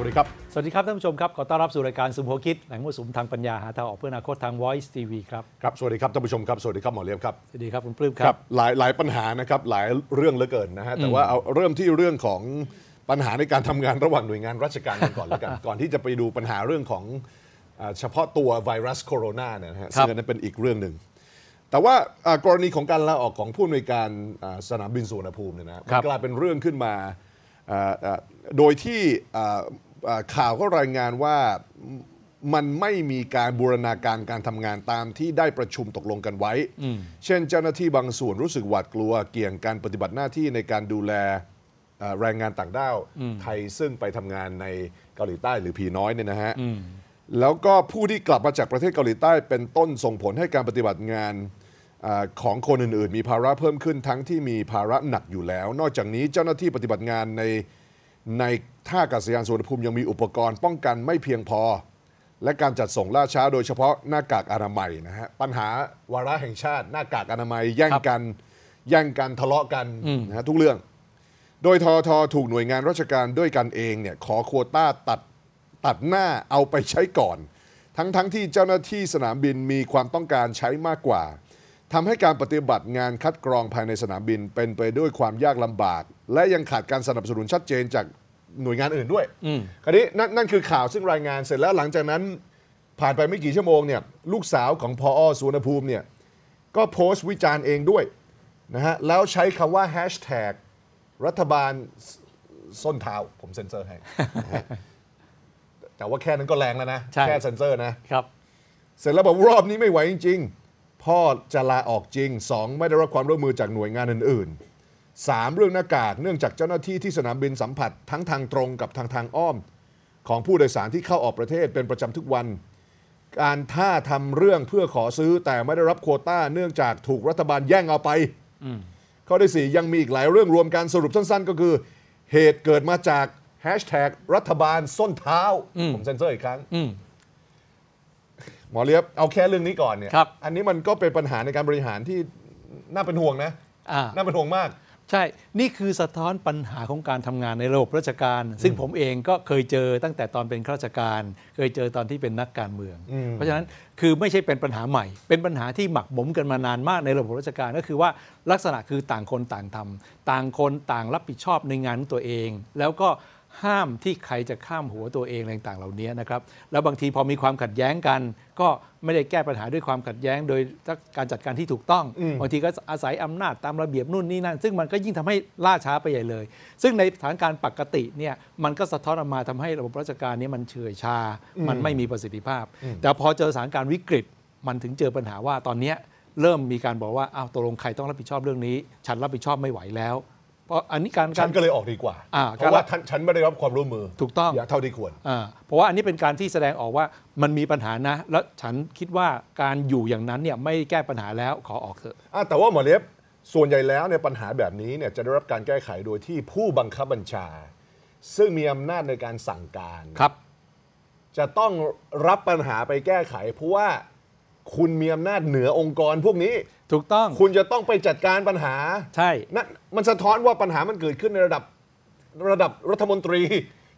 วัสดีครับ สวัสดีครับท่านผู้ชมครับขอต้อนรับสู่รายการสุมหัวคิดแหล่งมั่วสุมทางปัญญาหาทางออกเพื่ออนาคตทาง Voice TV ครับครับสวัสดีครับท่านผู้ชมครับสวัสดีครับหมอเลี้ยมครับสวัสดีครับคุณปลื้มครับหลายหลายปัญหานะครับหลายเรื่องเหลือเกินนะฮะแต่ว่าเอาเริ่มที่เรื่องของปัญหาในการทำงานระหว่างหน่วยงานราชการกันก่อนแล้วกันก่อนที่จะไปดูปัญหาเรื่องของเฉพาะตัวไวรัสโคโรนาเนี่ยนะฮะซึ่งนั้นเป็นอีกเรื่องหนึ่งแต่ว่ากรณีของการลาออกของผู้อำนวยการสนามบินสุวรรณภูมิเนี่ยนะกลายเป็นเรื่องขึ้นมาโดยที่ข่าวก็รายงานว่ามันไม่มีการบูรณาการการทำงานตามที่ได้ประชุมตกลงกันไว้เช่นเจ้าหน้าที่บางส่วนรู้สึกหวาดกลัวเกี่ยง การปฏิบัติหน้าที่ในการดูแลแรงงานต่างด้าวไทยซึ่งไปทำงานในเกาหลีใต้หรือผีน้อยเนี่ยนะฮะแล้วก็ผู้ที่กลับมาจากประเทศเกาหลีใต้เป็นต้นส่งผลให้การปฏิบัติงานของคนอื่นๆ มีภาระเพิ่มขึ้นทั้งที่มีภาระหนักอยู่แล้ว นอกจากนี้เจ้าหน้าที่ปฏิบัติงานในในท่าอากาศยานสุวรรณภูมิยังมีอุปกรณ์ป้องกันไม่เพียงพอและการจัดส่งล่าช้า โดยเฉพาะหน้ากากอนามัยนะฮะปัญหาวาระแห่งชาติ หน้ากากอนามัยแย่งกันแย่งกันทะเลาะกันนะฮะทุกเรื่อง โดยทอทอถูกหน่วยงานราชการด้วยกันเองเนี่ยขอโควต้าตัดตัดหน้าเอาไปใช้ก่อน ทั้งทั้งที่เจ้าหน้าที่สนามบินมีความต้องการใช้มากกว่าทำให้การปฏิบัติงานคัดกรองภายในสนามบินเป็นไปด้วยความยากลำบาก และยังขาดการสนับสนุนชัดเจนจากหน่วยงานอื่นด้วยคราวนี้นนั่นคือข่าวซึ่งรายงานเสร็จแล้วหลังจากนั้นผ่านไปไม่กี่ชั่วโมงเนี่ยลูกสาวของพออสุนภูมิเนี่ยก็โพสต์วิจารณ์เองด้วยนะฮะแล้วใช้คำว่าแฮชแท็กรัฐบาลส้นเท้าผมเซ็นเซอร์ให้แต่ว่าแค่นั้นก็แรงแล้วนะแค่เซ็นเซอร์นะครับเสร็จแล้วบอกรอบนี้ไม่ไหวจริง ๆพ่อจะลาออกจริง 2 ไม่ได้รับความร่วมมือจากหน่วยงานอื่นๆ 3 เรื่องหน้ากากเนื่องจากเจ้าหน้าที่ที่สนามบินสัมผัสทั้งทางตรงกับทางทางอ้อม ของผู้โดยสารที่เข้าออกประเทศเป็นประจำทุกวัน การท่าทำเรื่องเพื่อขอซื้อแต่ไม่ได้รับโควต้า เนื่องจากถูกรัฐบาลแย่งเอาไปข้อที่4ยังมีอีกหลายเรื่องรวมการสรุปสั้น ๆ ก็คือเหตุเกิดมาจากแฮชแท็กรัฐบาลส้นเท้าผมเซ็นเซอร์อีกครั้งหมอเลียบเอาแค่เรื่องนี้ก่อนเนี่ยครับอันนี้มันก็เป็นปัญหาในการบริหารที่น่าเป็นห่วงนะน่าเป็นห่วงมาก ใช่นี่คือสะท้อนปัญหาของการทำงานในระบบราชการ ซึ่งผมเองก็เคยเจอตั้งแต่ตอนเป็นข้าราชการ เคยเจอตอนที่เป็นนักการเมืองอเพราะฉะนั้นคือไม่ใช่เป็นปัญหาใหม่เป็นปัญหาที่หมักหมมกันมานานมากในระบบราชการ ก็คือว่าลักษณะคือต่างคนต่างทำต่างคนต่างรับผิดชอบในงานตัวเองแล้วก็ห้ามที่ใครจะข้ามหัวตัวเองต่าง ๆเหล่านี้นะครับแล้วบางทีพอมีความขัดแย้งกัน ก็ไม่ได้แก้ปัญหาด้วยความขัดแย้งโดยการจัดการที่ถูกต้อง บางทีก็อาศัยอำนาจตามระเบียบนู่นนี่นั่นซึ่งมันก็ยิ่งทำให้ล่าช้าไปใหญ่เลยซึ่งในสถานการณ์ปกติเนี่ยมันก็สะท้อนออกมาทำให้ระบบราชการนี้มันเฉื่อยชามันไม่มีประสิทธิภาพ แต่พอเจอสถานการณ์วิกฤตมันถึงเจอปัญหาว่าตอนนี้เริ่มมีการบอกว่าอ้าวตกลงใครต้องรับผิดชอบเรื่องนี้ ฉันรับผิดชอบไม่ไหวแล้วเพราะอันนี้การฉันก็เลยออกดีกว่า เพราะว่าฉันไม่ได้รับความร่วมมือถูกต้องอย่าเท่าที่ควรเพราะว่าอันนี้เป็นการที่แสดงออกว่ามันมีปัญหานะ แล้วฉันคิดว่าการอยู่อย่างนั้นเนี่ยไม่แก้ปัญหาแล้วขอออกเถอะแต่ว่าหมอเล็บส่วนใหญ่แล้วเนี่ยปัญหาแบบนี้เนี่ยจะได้รับการแก้ไขโดยที่ผู้บังคับบัญชา ซึ่งมีอำนาจในการสั่งการครับ จะต้องรับปัญหาไปแก้ไขเพราะว่าคุณมีอำนาจเหนือองค์กรพวกนี้ถูกต้องคุณจะต้องไปจัดการปัญหาใช่นั่นมันสะท้อนว่าปัญหามันเกิดขึ้นในระดับระดับรัฐมนตรี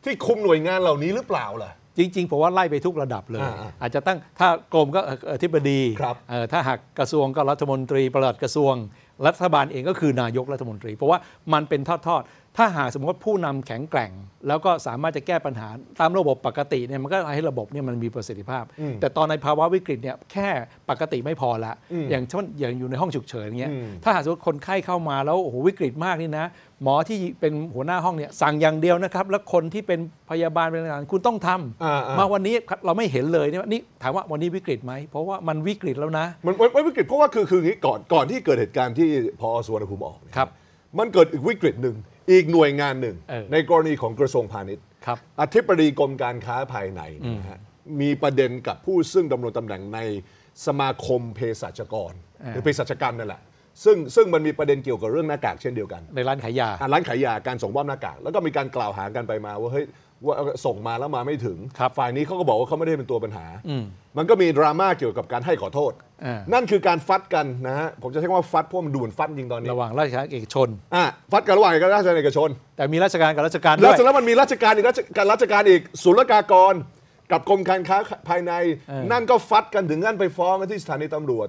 ที่คุมหน่วยงานเหล่านี้หรือเปล่าล่ะจริงๆผมว่าไล่ไปทุกระดับเลยอาอาจจะตั้งถ้ากรมก็อธิบดีครับถ้าหากกระทรวงก็รัฐมนตรี ประหลัดกระทรวง รัฐบาลเองก็คือนายกรัฐมนตรีเพราะว่ามันเป็นทอดถ้าหากสมมติผู้นำแข็งแกร่ง แล้วก็สามารถจะแก้ปัญหาตามระบบปกติเนี่ยมันก็ทำให้ระบบเนี่ยมันมีประสิทธิภาพ แต่ตอนในภาวะวิกฤตเนี่ยแค่ปกติไม่พอละอย่างเช่นอย่างอยู่ในห้องฉุกเฉินเงี้ยถ้าหากสมมติคนไข้เข้ามาแล้วโอ้โหวิกฤตมากนี่นะ หมอที่เป็นหัวหน้าห้องเนี่ยสั่งอย่างเดียวนะครับ แล้วคนที่เป็นพยาบาลเป็นอะไรคุณต้องทำมาวันนี้เราไม่เห็นเลยเนี่ยนี่ถามว่าวันนี้วิกฤตไหมเพราะว่ามันวิกฤตแล้วนะ มันวิกฤตเพราะว่าคือคือก่อนก่อนที่เกิดเหตุการณ์ที่พอสวนภูมิออกครับมันเกิดอีกวิกฤตหนึ่งอีกหน่วยงานหนึ่งในกรณีของกระทรวงพาณิชย์อธิบดีกรมการค้าภายในนะฮะมีประเด็นกับผู้ซึ่งดำรงตำแหน่งในสมาคมเภสัชกรหรือเภสัชกรรมนั่นแหละซึ่งซึ่งมันมีประเด็นเกี่ยวกับเรื่องหน้ากากเช่นเดียวกันในร้านขายยาร้านขายยาการส่งมอบหน้ากากแล้วก็มีการกล่าวหากันไปมาว่าเฮ้ยว่าส่งมาแล้วมาไม่ถึง ฝ่ายนี้เขาก็บอกว่าเขาไม่ได้เป็นตัวปัญหามันก็มีดราม่าเกี่ยวกับการให้ขอโทษ นั่นคือการฟัดกันนะฮะ ผมจะใช้คำว่าฟัดเพราะมันดูนฟัดจริงตอนนี้ ระหว่างราชการเอกชนอ่ะฟัดกันระหว่างกับราชการเอกชน แต่มีราชการกับราชการด้วย แล้วแล้วมันมีราชการอีกราชการราชการอีกศุลกากร กับกรมการค้าภายใน นั่นก็ฟัดกันถึงนั่นไปฟ้องกันที่สถานีตำรวจ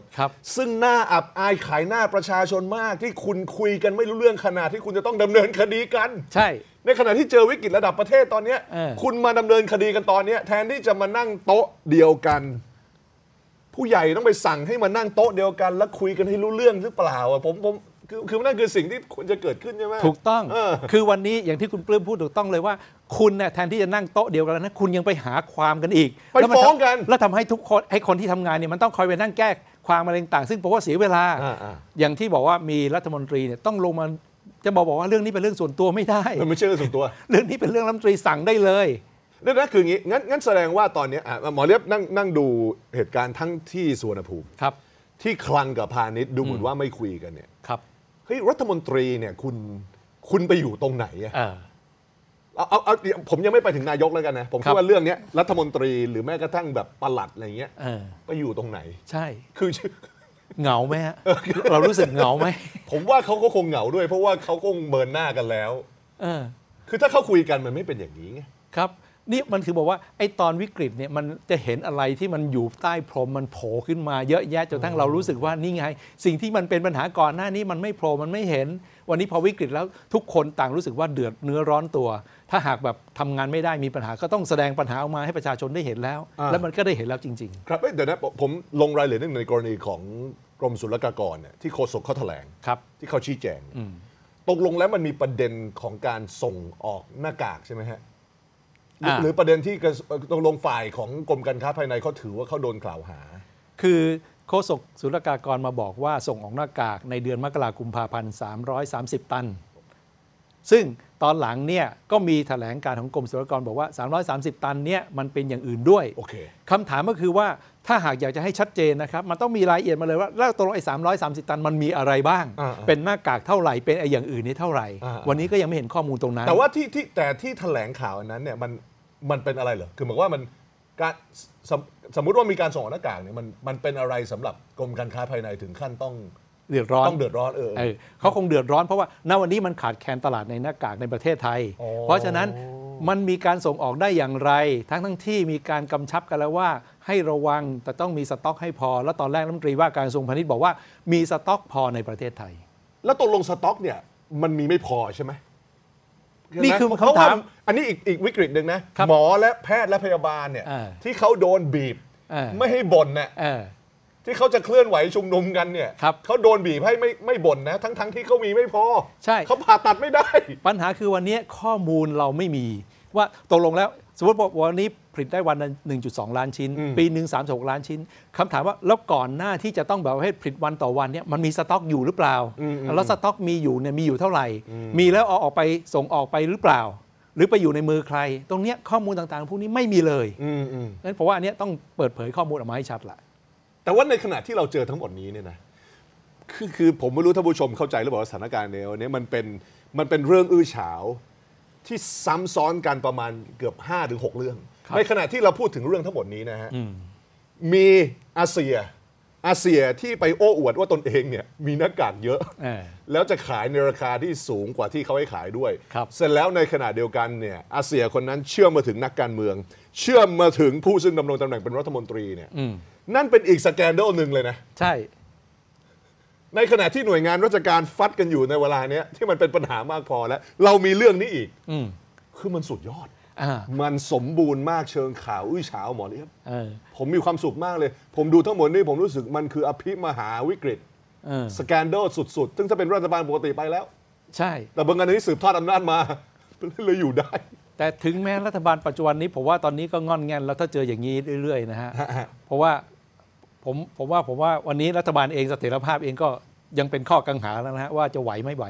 ซึ่งหน้าอับอายขายหน้าประชาชนมากที่คุณคุยกันไม่รู้เรื่องขนาดที่คุณจะต้องดำเนินคดีกัน ใช่ในขณะที่เจอวิกฤตระดับประเทศตอนเนี้ยคุณมาดำเนินคดีกันตอนเนี้ยแทนที่จะมานั่งโต๊ะเดียวกัน ผู้ใหญ่ต้องไปสั่งให้มานั่งโต๊ะเดียวกัน แล้วคุยกันให้รู้เรื่องหรือเปล่าอ่ะผมผมคือคือนั่นคือสิ่งที่ควรจะเกิดขึ้นใช่ไหมถูกต้องอคือวันนี้อย่างที่คุณปลื้มพูดถูกต้องเลยว่า คุณเนี่ยแทนที่จะนั่งโต๊ะเดียวกันนะคุณยังไปหาความกันอีกไปแล้วมัฟ้องกันแล้วทำให้ทุกคนให้คนที่ทำงานเนี่ยมันต้องคอยไปนั่งแก้ความอะไรต่าง ซึ่งเพราะว่าเสียเวลาอออย่างที่บอกว่ามีรัฐมนตรีเนี่ยต้องลงมาจะบอกบอกว่าเรื่องนี้เป็นเรื่องส่วนตัวไม่ได้ มันไม่ใช่เรื่องส่วนตัว เรื่องนี้เป็นเรื่องรัฐมนตรีสั่งได้เลยนั่นนะคืออย่างนี้งั้นงั้นแสดงว่าตอนนี้หมอเลียบนั่งนั่งดูเหตุการณ์ทั้งที่สุวรรณภูมิครับ ที่คลังกับพาณิชย์ดูเหมือนว่าไม่คุยกันเนี่ย ครับ เฮ้ยรัฐมนตรีเนี่ยคุณคุณไปอยู่ตรงไหนอะเอาเอาเอาผมยังไม่ไปถึงนายกแล้วกันนะ ผมคิดว่าเรื่องนี้รัฐมนตรีหรือแม้กระทั่งแบบประหลัดอะไรเงี้ยไปอยู่ตรงไหน ใช่ คือเหงาไหมฮะเรารู้สึกเหงาไหม ผมว่าเขาก็คงเหงาด้วย เพราะว่าเขาคงเมินหน้ากันแล้วเออคือถ้าเขาคุยกันมันไม่เป็นอย่างนี้ไง ครับนี่มันคือบอกว่าไอ้ตอนวิกฤตเนี่ยมันจะเห็นอะไรที่มันอยู่ใต้พรมมันโผล่ขึ้นมาเยอะแยะจนทั้งเรารู้สึกว่านี่ไง สิ่งที่มันเป็นปัญหาก่อนหน้านี้มันไม่โผล่มันไม่เห็น วันนี้พอวิกฤตแล้วทุกคนต่างรู้สึกว่าเดือดเนื้อร้อนตัว ถ้าหากแบบทำงานไม่ได้มีปัญหาก็ต้องแสดงปัญหาออกมาให้ประชาชนได้เห็นแล้ว แล้วมันก็ได้เห็นแล้วจริงๆครับเดี๋ยวนะผมลงรายละเอียดนึงในกรณีของกรมศุลกากรเนี่ยที่โฆษกเขาแถลงที่เขาชี้แจงตกลงแล้วมันมีประเด็นของการส่งออกหน้ากากใช่ไหมฮะหรือหรือประเด็นที่ตรงตกลงฝ่ายของกรมการค้าภายในเขาถือว่าเขาโดนกล่าวหา คือโฆษกศุลกากรมาบอกว่าส่งออกหน้ากากในเดือนมกราคมพาพันามสิบตัน ซึ่งตอนหลังเนี่ยก็มีแถลงการของกรมศุลกากรบอกว่า 330 ตันเนี่ยมันเป็นอย่างอื่นด้วยโอเคคำถามก็คือว่าถ้าหากอยากจะให้ชัดเจนนะครับมันต้องมีรายละเอียดมาเลยว่าแล้วตัวไอ้330ตันมันมีอะไรบ้าง เป็นหน้ากากเท่าไหร่เป็นไอ้อย่างอื่นนี่เท่าไหร่ วันนี้ก็ยังไม่เห็นข้อมูลตรงนั้น แต่ว่าที่ที่แต่ที่แถลงข่าวนั้นเนี่ยมันมันเป็นอะไรเหรอ คือหมายว่ามันการสมสมมติว่ามีการส่งออกหน้ากากเนี่ยมันมันเป็นอะไรสำหรับกรมการค้าภายในถึงขั้นต้องเดือดร้อนต้องเดือดร้อนเออเขาคงเดือดร้อนเพราะว่าณวันนี้มันขาดแคลนตลาดในหน้ากากในประเทศไทย เพราะฉะนั้นมันมีการส่งออกได้อย่างไร ทั้งทั้งที่มีการกำชับกันแล้วว่าให้ระวัง แต่ต้องมีสต็อกให้พอ แล้วตอนแรกรัฐมนตรีว่าการกระทรวงพาณิชย์บอกว่ามีสต็อกพอในประเทศไทย แล้วตกลงสต็อกเนี่ยมันมีไม่พอใช่ไหม่นี่คือคำถาม อันนี้อีกอีกวิกฤตหนึ่งนะหมอและแพทย์และพยาบาลเนี่ยที่เขาโดนบีบไม่ให้บ่นเนี่ยที่เขาจะเคลื่อนไหวชุมนุมกันเนี่ยเขาโดนบีบให้ไม่ไม่บ่นนะ ทั้งทั้งที่เขามีไม่พอใช่เขาผ่าตัดไม่ได้ปัญหาคือวันนี้ข้อมูลเราไม่มี ว่าตกลงแล้วสมมติว่าวันนี้ผลิตได้วันละ1.2 ล้านชิ้น ปีหนึ่ง36 ล้านชิ้น คำถามว่า แล้วก่อนหน้าที่จะต้องแบบประเภทผลิตวันต่อวันเนี่ยมันมีสต็อกอยู่หรือเปล่า แล้วสต็อกมีอยู่เนี่ยมีอยู่เท่าไหร่ มีแล้วเอาออกไปส่งออกไปหรือเปล่า หรือไปอยู่ในมือใคร ตรงเนี้ยข้อมูลต่างๆพวกนี้ไม่มีเลยนั้นผมว่าอันเนี้ยต้องเปิดเผยข้อมูลออกมาให้ชัดละ แต่ว่าในขณะที่เราเจอทั้งหมดนี้เนี่ยนะ คือคือ ผมไม่รู้ท่านผู้ชมเข้าใจหรือเปล่าสถานการณ์เนียวันนี้มันเป็น มันเป็นเรื่องอื้อฉาวที่ซ้ำซ้อนกันประมาณเกือบ5ือห6เรื่อง ในขณะที่เราพูดถึงเรื่องทั้งหมดนี้นะฮะมีอาเซียอาเซียที่ไปโอ้อวดว่าตนเองเนี่ยมีหน้ากากเยอะ แล้วจะขายในราคาที่สูงกว่าที่เขาให้ขายด้วย เสร็จแล้วในขณะเดียวกันเนี่ยอาเซียคนนั้นเชื่อมมาถึงนักการเมือง เชื่อมมาถึงผู้ซึ่งดำรงตำแหน่งเป็นรัฐมนตรีเนี่ยนั่นเป็นอีกสแกนเดลหนึ่งเลยนะ ใช่ในขณะที่หน่วยงานราชการฟัดกันอยู่ในเวลาเนี้ยที่มันเป็นปัญหามากพอแล้ว เรามีเรื่องนี้อีกอืคือมันสุดยอดอมันสมบูรณ์มากเชิงข่าวอุ้ยเฉาว หมอเลียบผมมีความสุขมากเลย ผมดูทั้งหมดนี่ผมรู้สึกมันคืออภิมหาวิกฤตสแกนโดสุดๆซึ่งถ้าเป็นรัฐบาลปกติไปแล้ว ใช่ แต่บางงานนี้สืบทอดอำนาจมาเลยอยู่ได้ แต่ถึงแม้รัฐบาลปัจจุบันนี้ผมว่าตอนนี้ก็งอนแงนแล้วถ้าเจออย่างนี้เรื่อยๆนะฮะเพราะว่าผมผมว่าผมว่าวันนี้รัฐบาลเองเสถียรภาพเองก็ยังเป็นข้อกังขาแล้วนะฮะว่าจะไหวไม่ไหว